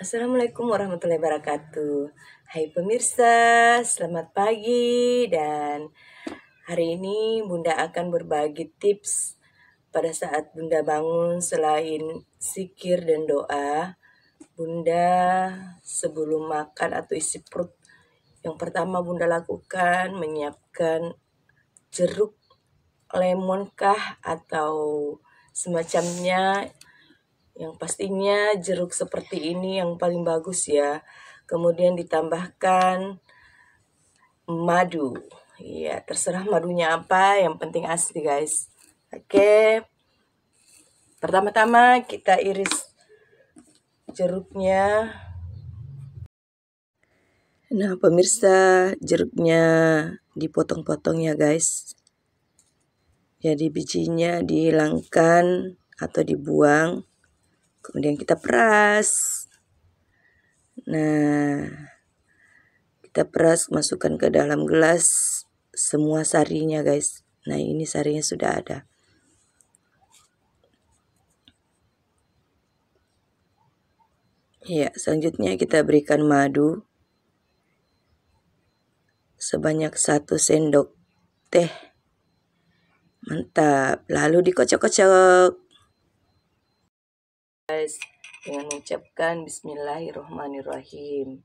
Assalamualaikum warahmatullahi wabarakatuh. Hai pemirsa, selamat pagi dan hari ini Bunda akan berbagi tips pada saat Bunda bangun selain sikir dan doa. Bunda sebelum makan atau isi perut yang pertama Bunda lakukan menyiapkan jeruk lemon kah atau semacamnya yang pastinya jeruk seperti ini yang paling bagus ya. Kemudian ditambahkan madu. Iya, terserah madunya apa, yang penting asli guys. Oke. Pertama-tama kita iris jeruknya. Nah, pemirsa, jeruknya dipotong-potong ya, guys. Jadi bijinya dihilangkan atau dibuang kemudian kita peras nah kita peras masukkan ke dalam gelas semua sarinya guys nah ini sarinya sudah ada ya selanjutnya kita berikan madu sebanyak satu sendok teh mantap lalu dikocok-kocok guys dengan mengucapkan bismillahirrahmanirrahim.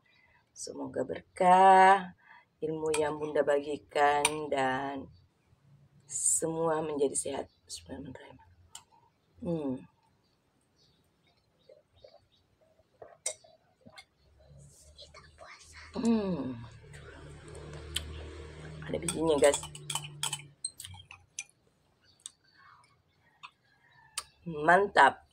Semoga berkah ilmu yang Bunda bagikan dan semua menjadi sehat. Bismillahirrahmanirrahim. Hmm. Hmm. Ada bijinya, guys. Mantap.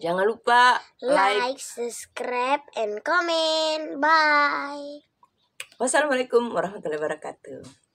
Jangan lupa like, like subscribe, and comment. Bye. Wassalamualaikum warahmatullahi wabarakatuh.